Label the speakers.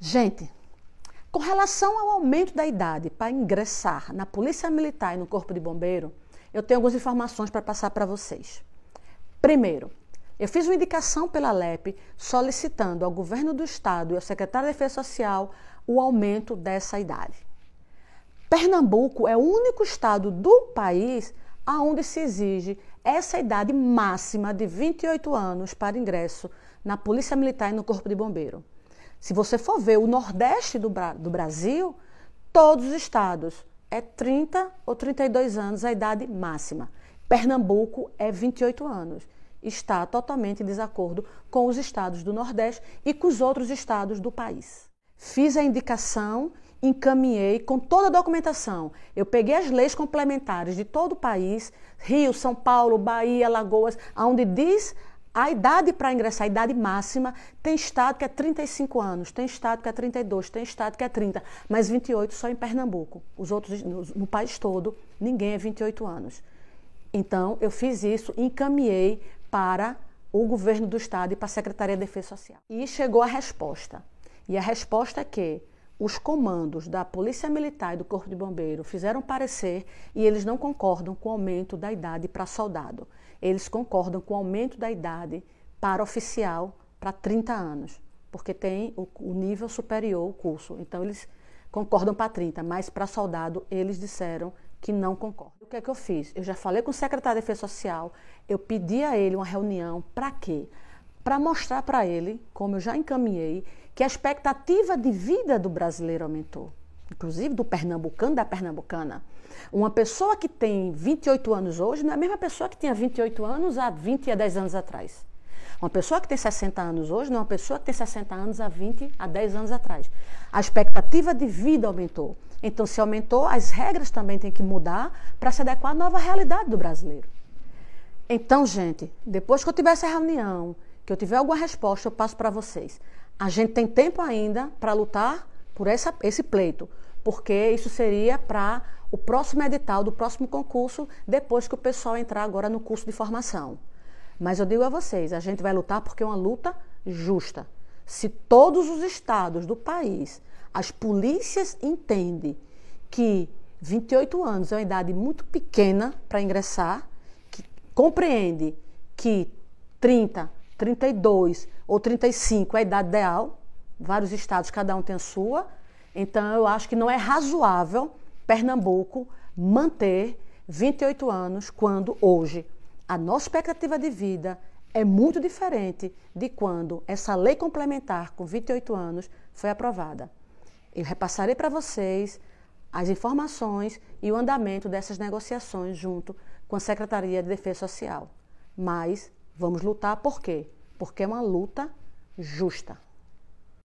Speaker 1: Gente, com relação ao aumento da idade para ingressar na Polícia Militar e no Corpo de Bombeiro, eu tenho algumas informações para passar para vocês. Primeiro, eu fiz uma indicação pela LEP solicitando ao governo do estado e ao secretário da Defesa Social o aumento dessa idade. Pernambuco é o único estado do país aonde se exige essa idade máxima de 28 anos para ingresso na Polícia Militar e no Corpo de Bombeiro. Se você for ver o Nordeste do, do Brasil, todos os estados é 30 ou 32 anos a idade máxima. Pernambuco é 28 anos. Está totalmente em desacordo com os estados do Nordeste e com os outros estados do país. Fiz a indicação, encaminhei com toda a documentação. Eu peguei as leis complementares de todo o país, Rio, São Paulo, Bahia, Lagoas, onde diz a idade para ingressar, a idade máxima, tem estado que é 35 anos, tem estado que é 32, tem estado que é 30, mas 28 só em Pernambuco. Os outros, no, país todo, ninguém é 28 anos. Então, eu fiz isso, encaminhei para o governo do estado e para a Secretaria de Defesa Social. E chegou a resposta. E a resposta é que os comandos da Polícia Militar e do Corpo de Bombeiro fizeram parecer e eles não concordam com o aumento da idade para soldado. Eles concordam com o aumento da idade para oficial para 30 anos, porque tem o, o nível superior, o curso. Então, eles concordam para 30, mas para soldado eles disseram que não concordam. O que é que eu fiz? Eu já falei com o secretário de Defesa Social, eu pedi a ele uma reunião para quê? para mostrar para ele, como eu já encaminhei, que a expectativa de vida do brasileiro aumentou, inclusive do pernambucano, da pernambucana. Uma pessoa que tem 28 anos hoje não é a mesma pessoa que tinha 28 anos há 20 a 10 anos atrás. Uma pessoa que tem 60 anos hoje não é uma pessoa que tem 60 anos há 20 a 10 anos atrás. A expectativa de vida aumentou. Então, se aumentou, as regras também têm que mudar para se adequar à nova realidade do brasileiro. Então, gente, depois que eu tiver essa reunião que eu tiver alguma resposta, eu passo para vocês. A gente tem tempo ainda para lutar por essa, esse pleito, porque isso seria para o próximo edital do próximo concurso, depois que o pessoal entrar agora no curso de formação. Mas eu digo a vocês, a gente vai lutar porque é uma luta justa. Se todos os estados do país, as polícias entendem que 28 anos é uma idade muito pequena para ingressar, que compreende que 30, 32 ou 35 é a idade ideal, vários estados, cada um tem a sua. Então, eu acho que não é razoável Pernambuco manter 28 anos quando hoje a nossa expectativa de vida é muito diferente de quando essa lei complementar com 28 anos foi aprovada. Eu repassarei para vocês as informações e o andamento dessas negociações junto com a Secretaria de Defesa Social. Mas Vamos lutar por quê? Porque é uma luta justa.